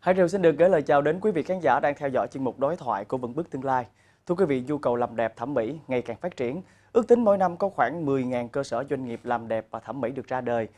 Hải Triều xin được gửi lời chào đến quý vị khán giả đang theo dõi chương mục đối thoại của Vững Bước Tương Lai. Thưa quý vị, nhu cầu làm đẹp thẩm mỹ ngày càng phát triển. Ước tính mỗi năm có khoảng 10.000 cơ sở doanh nghiệp làm đẹp và thẩm mỹ được ra đời.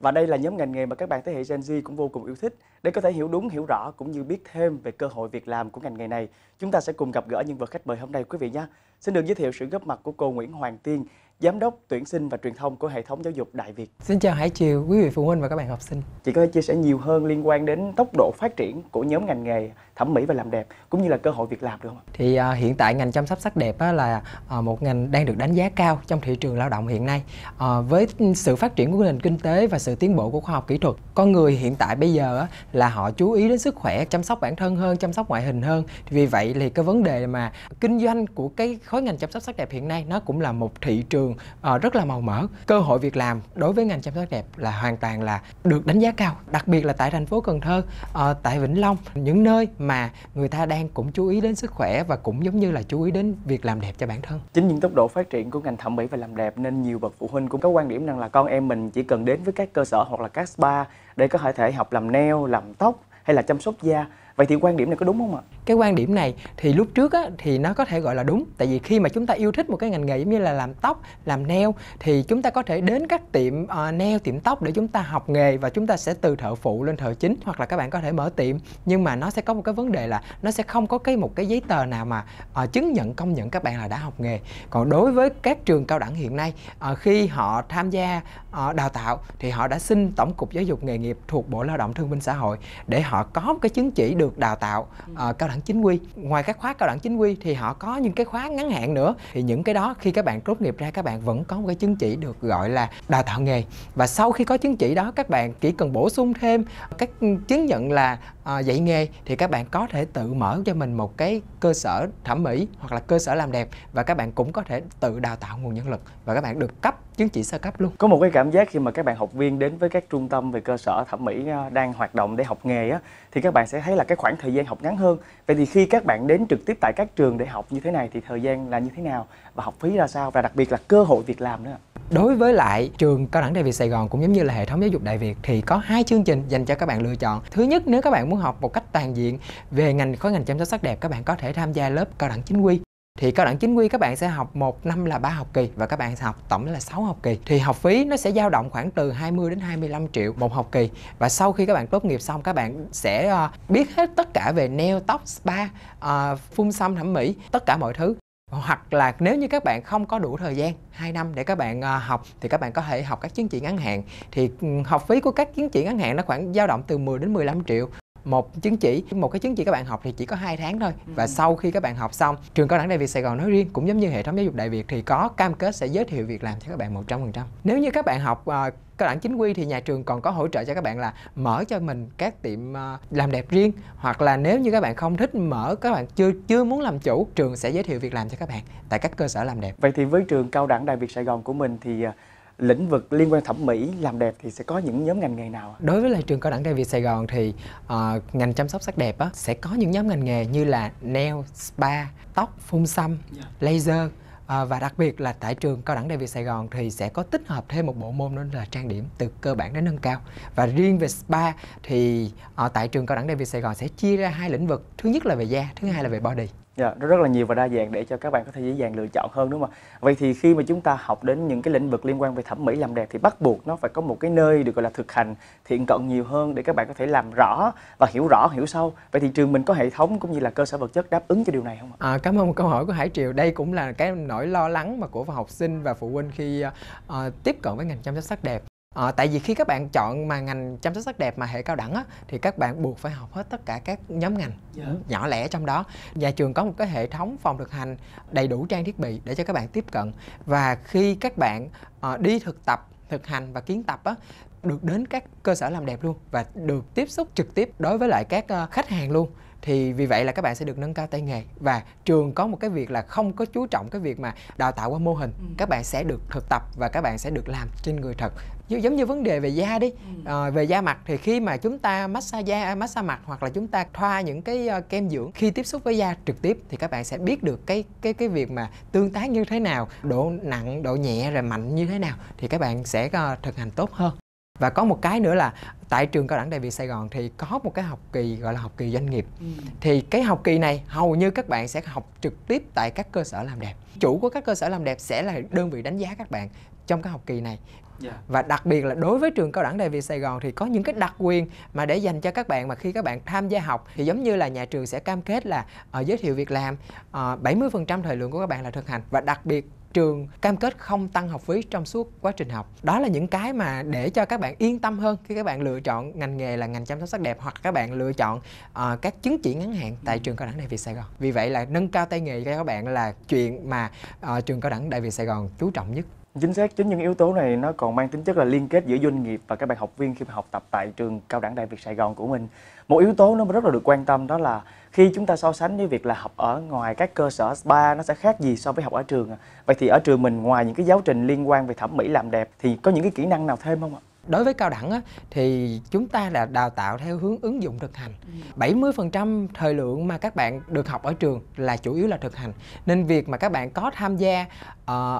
Và đây là nhóm ngành nghề mà các bạn thế hệ Gen Z cũng vô cùng yêu thích. Để có thể hiểu đúng, hiểu rõ cũng như biết thêm về cơ hội việc làm của ngành nghề này, chúng ta sẽ cùng gặp gỡ nhân vật khách mời hôm nay quý vị nhé. Xin được giới thiệu sự góp mặt của cô Nguyễn Hoàng Tiên, Giám đốc tuyển sinh và truyền thông của hệ thống giáo dục Đại Việt. Xin chào Hải Triều, quý vị phụ huynh và các bạn học sinh. Chị có thể chia sẻ nhiều hơn liên quan đến tốc độ phát triển của nhóm ngành nghề thẩm mỹ và làm đẹp cũng như là cơ hội việc làm được không? Thì à, hiện tại ngành chăm sóc sắc đẹp á, là à, một ngành đang được đánh giá cao trong thị trường lao động hiện nay. À, với sự phát triển của nền kinh tế và sự tiến bộ của khoa học kỹ thuật, con người hiện tại bây giờ á, là họ chú ý đến sức khỏe, chăm sóc bản thân hơn, chăm sóc ngoại hình hơn. Vì vậy thì cái vấn đề mà kinh doanh của cái khối ngành chăm sóc sắc đẹp hiện nay nó cũng là một thị trường trường uh, rất là màu mỡ cơ hội việc làm đối với ngành chăm sóc đẹp là hoàn toàn là được đánh giá cao đặc biệt là tại thành phố Cần Thơ uh, tại Vĩnh Long những nơi mà người ta đang cũng chú ý đến sức khỏe và cũng giống như là chú ý đến việc làm đẹp cho bản thân chính những tốc độ phát triển của ngành thẩm mỹ và làm đẹp nên nhiều bậc phụ huynh cũng có quan điểm rằng là con em mình chỉ cần đến với các cơ sở hoặc là các spa để có thể học làm nail làm tóc hay là chăm sóc da vậy thì quan điểm này có đúng không ạ cái quan điểm này thì lúc trước á, thì nó có thể gọi là đúng tại vì khi mà chúng ta yêu thích một cái ngành nghề giống như là làm tóc làm nail thì chúng ta có thể đến các tiệm uh, nail tiệm tóc để chúng ta học nghề và chúng ta sẽ từ thợ phụ lên thợ chính hoặc là các bạn có thể mở tiệm nhưng mà nó sẽ có một cái vấn đề là nó sẽ không có cái một cái giấy tờ nào mà uh, chứng nhận công nhận các bạn là đã học nghề còn đối với các trường cao đẳng hiện nay uh, khi họ tham gia uh, đào tạo thì họ đã xin tổng cục giáo dục nghề nghiệp thuộc bộ lao động thương binh xã hội để họ có một cái chứng chỉ được được đào tạo uh, cao đẳng chính quy ngoài các khóa cao đẳng chính quy thì họ có những cái khóa ngắn hạn nữa thì những cái đó khi các bạn tốt nghiệp ra các bạn vẫn có một cái chứng chỉ được gọi là đào tạo nghề và sau khi có chứng chỉ đó các bạn chỉ cần bổ sung thêm các chứng nhận là uh, dạy nghề thì các bạn có thể tự mở cho mình một cái cơ sở thẩm mỹ hoặc là cơ sở làm đẹp và các bạn cũng có thể tự đào tạo nguồn nhân lực và các bạn được cấp chứng chỉ sơ cấp luôn có một cái cảm giác khi mà các bạn học viên đến với các trung tâm về cơ sở thẩm mỹ ờ, đang hoạt động để học nghề á thì các bạn sẽ thấy là cái cái khoảng thời gian học ngắn hơn vậy thì khi các bạn đến trực tiếp tại các trường để học như thế này thì thời gian là như thế nào và học phí ra sao và đặc biệt là cơ hội việc làm nữa đối với lại trường cao đẳng đại việt sài gòn cũng giống như là hệ thống giáo dục đại việt thì có hai chương trình dành cho các bạn lựa chọn thứ nhất nếu các bạn muốn học một cách toàn diện về ngành khối ngành chăm sóc sắc đẹp các bạn có thể tham gia lớp cao đẳng chính quy thì cao đẳng chính quy các bạn sẽ học một năm là ba học kỳ và các bạn sẽ học tổng là 6 học kỳ thì học phí nó sẽ dao động khoảng từ 20 đến 25 triệu một học kỳ và sau khi các bạn tốt nghiệp xong các bạn sẽ ờ, biết hết tất cả về nail tóc spa ờ, phun xăm thẩm mỹ tất cả mọi thứ hoặc là nếu như các bạn không có đủ thời gian 2 năm để các bạn ờ, học thì các bạn có thể học các chứng chỉ ngắn hạn thì ừ, học phí của các chứng chỉ ngắn hạn nó khoảng dao động từ 10 đến 15 triệu một chứng chỉ một cái chứng chỉ các bạn học thì chỉ có hai tháng thôi và ừ. sau khi các bạn học xong trường cao đẳng đại việt sài gòn nói riêng cũng giống như hệ thống giáo dục đại việt thì có cam kết sẽ giới thiệu việc làm cho các bạn 100% nếu như các bạn học uh, cao đẳng chính quy thì nhà trường còn có hỗ trợ cho các bạn là mở cho mình các tiệm ờ, làm đẹp riêng hoặc là nếu như các bạn không thích mở các bạn chưa chưa muốn làm chủ trường sẽ giới thiệu việc làm cho các bạn tại các cơ sở làm đẹp vậy thì với trường cao đẳng đại việt sài gòn của mình thì ờ, lĩnh vực liên quan thẩm mỹ làm đẹp thì sẽ có những nhóm ngành nghề nào? Đối với lại trường cao đẳng đại Việt Sài Gòn thì uh, ngành chăm sóc sắc đẹp á, sẽ có những nhóm ngành nghề như là nail, spa, tóc, phun xăm, yeah. Dạ. laser À, và đặc biệt là tại trường cao đẳng đại việt sài gòn thì sẽ có tích hợp thêm một bộ môn đó là trang điểm từ cơ bản đến nâng cao và riêng về spa thì à, tại trường cao đẳng đại việt sài gòn sẽ chia ra hai lĩnh vực thứ nhất là về da thứ hai là về body Dạ, nó rất là nhiều và đa dạng để cho các bạn có thể dễ dàng lựa chọn hơn đúng không ạ? Vậy thì khi mà chúng ta học đến những cái lĩnh vực liên quan về thẩm mỹ làm đẹp thì bắt buộc nó phải có một cái nơi được gọi là thực hành thiện cận nhiều hơn để các bạn có thể làm rõ và hiểu rõ hiểu sâu. Vậy thì trường mình có hệ thống cũng như là cơ sở vật chất đáp ứng cho điều này không ạ? À, cảm ơn câu hỏi của Hải Triều. Đây cũng là cái nỗi lo lắng mà của học sinh và phụ huynh khi uh, tiếp cận với ngành chăm sóc sắc đẹp. À, tại vì khi các bạn chọn mà ngành chăm sóc sắc đẹp mà hệ cao đẳng á, thì các bạn buộc phải học hết tất cả các nhóm ngành yeah. Dạ. nhỏ lẻ trong đó. Nhà trường có một cái hệ thống phòng thực hành đầy đủ trang thiết bị để cho các bạn tiếp cận và khi các bạn à, đi thực tập, thực hành và kiến tập á, được đến các cơ sở làm đẹp luôn và được tiếp xúc trực tiếp đối với lại các ờ, khách hàng luôn thì vì vậy là các bạn sẽ được nâng cao tay nghề và trường có một cái việc là không có chú trọng cái việc mà đào tạo qua mô hình ừ. các bạn sẽ được thực tập và các bạn sẽ được làm trên người thật giống như vấn đề về da đi à, về da mặt thì khi mà chúng ta massage da massage mặt hoặc là chúng ta thoa những cái ờ, kem dưỡng khi tiếp xúc với da trực tiếp thì các bạn sẽ biết được cái cái cái việc mà tương tác như thế nào độ nặng độ nhẹ rồi mạnh như thế nào thì các bạn sẽ ờ, thực hành tốt hơn và có một cái nữa là tại trường cao đẳng đại việt sài gòn thì có một cái học kỳ gọi là học kỳ doanh nghiệp ừ. thì cái học kỳ này hầu như các bạn sẽ học trực tiếp tại các cơ sở làm đẹp chủ của các cơ sở làm đẹp sẽ là đơn vị đánh giá các bạn trong cái học kỳ này Yeah. Dạ. Và đặc biệt là đối với trường cao đẳng Đại Việt Sài Gòn thì có những cái đặc quyền mà để dành cho các bạn mà khi các bạn tham gia học thì giống như là nhà trường sẽ cam kết là uh, giới thiệu việc làm uh, ờ, 70% thời lượng của các bạn là thực hành và đặc biệt trường cam kết không tăng học phí trong suốt quá trình học đó là những cái mà để cho các bạn yên tâm hơn khi các bạn lựa chọn ngành nghề là ngành chăm sóc sắc đẹp hoặc các bạn lựa chọn uh, các chứng chỉ ngắn hạn tại trường cao đẳng đại việt sài gòn vì vậy là nâng cao tay nghề cho các bạn là chuyện mà uh, trường cao đẳng đại việt sài gòn chú trọng nhất Chính xác, chính những yếu tố này nó còn mang tính chất là liên kết giữa doanh nghiệp và các bạn học viên khi mà học tập tại trường Cao đẳng Đại Việt Sài Gòn của mình. Một yếu tố nó rất là được quan tâm đó là khi chúng ta so sánh với việc là học ở ngoài các cơ sở spa nó sẽ khác gì so với học ở trường. À. Vậy thì ở trường mình ngoài những cái giáo trình liên quan về thẩm mỹ làm đẹp thì có những cái kỹ năng nào thêm không ạ? đối với cao đẳng á, thì chúng ta là đào tạo theo hướng ứng dụng thực hành. Ừ. 70% thời lượng mà các bạn được học ở trường là chủ yếu là thực hành. Nên việc mà các bạn có tham gia uh,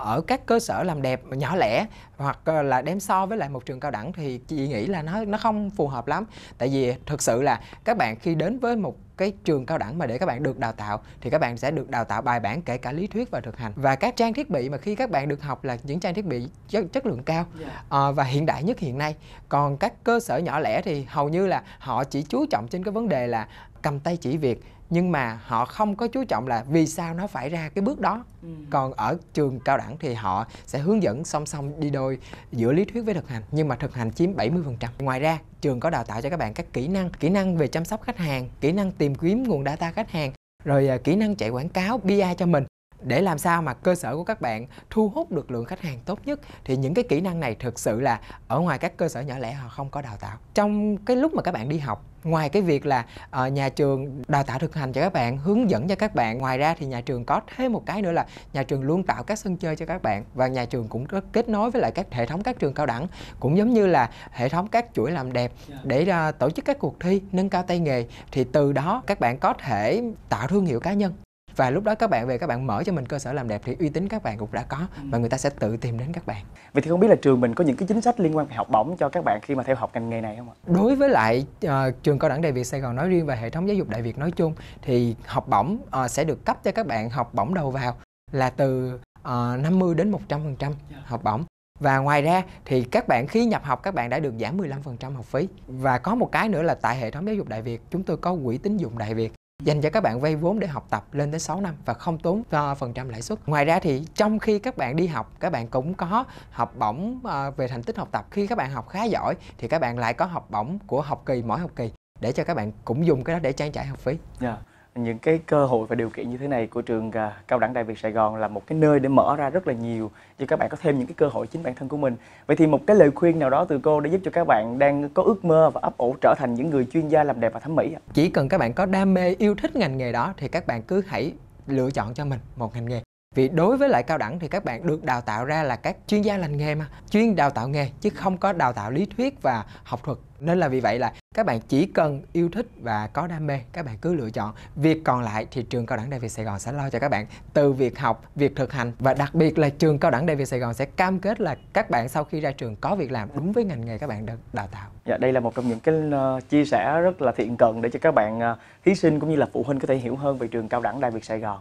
ở các cơ sở làm đẹp nhỏ lẻ hoặc ờ, là đem so với lại một trường cao đẳng thì chị nghĩ là nó nó không phù hợp lắm. Tại vì thực sự là các bạn khi đến với một cái trường cao đẳng mà để các bạn được đào tạo thì các bạn sẽ được đào tạo bài bản kể cả lý thuyết và thực hành và các trang thiết bị mà khi các bạn được học là những trang thiết bị chất, chất lượng cao yeah. Dạ. à, ờ, và hiện đại nhất hiện nay còn các cơ sở nhỏ lẻ thì hầu như là họ chỉ chú trọng trên cái vấn đề là cầm tay chỉ việc nhưng mà họ không có chú trọng là vì sao nó phải ra cái bước đó ừ. còn ở trường cao đẳng thì họ sẽ hướng dẫn song song đi đôi giữa lý thuyết với thực hành nhưng mà thực hành chiếm 70% ngoài ra trường có đào tạo cho các bạn các kỹ năng kỹ năng về chăm sóc khách hàng kỹ năng tìm kiếm nguồn data khách hàng rồi à, kỹ năng chạy quảng cáo PR cho mình để làm sao mà cơ sở của các bạn thu hút được lượng khách hàng tốt nhất thì những cái kỹ năng này thực sự là ở ngoài các cơ sở nhỏ lẻ họ không có đào tạo trong cái lúc mà các bạn đi học ngoài cái việc là uh, nhà trường đào tạo thực hành cho các bạn hướng dẫn cho các bạn ngoài ra thì nhà trường có thêm một cái nữa là nhà trường luôn tạo các sân chơi cho các bạn và nhà trường cũng có kết nối với lại các hệ thống các trường cao đẳng cũng giống như là hệ thống các chuỗi làm đẹp để uh, tổ chức các cuộc thi nâng cao tay nghề thì từ đó các bạn có thể tạo thương hiệu cá nhân và lúc đó các bạn về các bạn mở cho mình cơ sở làm đẹp thì uy tín các bạn cũng đã có ừ. và người ta sẽ tự tìm đến các bạn vậy thì không biết là trường mình có những cái chính sách liên quan về học bổng cho các bạn khi mà theo học ngành nghề này không ạ đối với lại uh, trường cao đẳng đại việt sài gòn nói riêng và hệ thống giáo dục đại việt nói chung thì học bổng uh, sẽ được cấp cho các bạn học bổng đầu vào là từ uh, ờ, 50 đến 100% dạ. học bổng và ngoài ra thì các bạn khi nhập học các bạn đã được giảm 15% học phí. Và có một cái nữa là tại hệ thống giáo dục Đại Việt, chúng tôi có quỹ tín dụng Đại Việt dành cho các bạn vay vốn để học tập lên tới 6 năm và không tốn uh, phần trăm lãi suất. Ngoài ra thì trong khi các bạn đi học, các bạn cũng có học bổng ờ, về thành tích học tập. Khi các bạn học khá giỏi thì các bạn lại có học bổng của học kỳ mỗi học kỳ để cho các bạn cũng dùng cái đó để trang trải học phí. Yeah. Dạ những cái cơ hội và điều kiện như thế này của trường à, cao đẳng Đại Việt Sài Gòn là một cái nơi để mở ra rất là nhiều cho các bạn có thêm những cái cơ hội chính bản thân của mình. Vậy thì một cái lời khuyên nào đó từ cô để giúp cho các bạn đang có ước mơ và ấp ủ trở thành những người chuyên gia làm đẹp và thẩm mỹ Chỉ cần các bạn có đam mê yêu thích ngành nghề đó thì các bạn cứ hãy lựa chọn cho mình một ngành nghề vì đối với lại cao đẳng thì các bạn được đào tạo ra là các chuyên gia lành nghề mà chuyên đào tạo nghề chứ không có đào tạo lý thuyết và học thuật nên là vì vậy là các bạn chỉ cần yêu thích và có đam mê các bạn cứ lựa chọn việc còn lại thì trường cao đẳng đại việt sài gòn sẽ lo cho các bạn từ việc học việc thực hành và đặc biệt là trường cao đẳng đại việt sài gòn sẽ cam kết là các bạn sau khi ra trường có việc làm đúng với ngành nghề các bạn được đào tạo dạ đây là một trong những cái ờ, chia sẻ rất là thiện cận để cho các bạn ờ, thí sinh cũng như là phụ huynh có thể hiểu hơn về trường cao đẳng đại việt sài gòn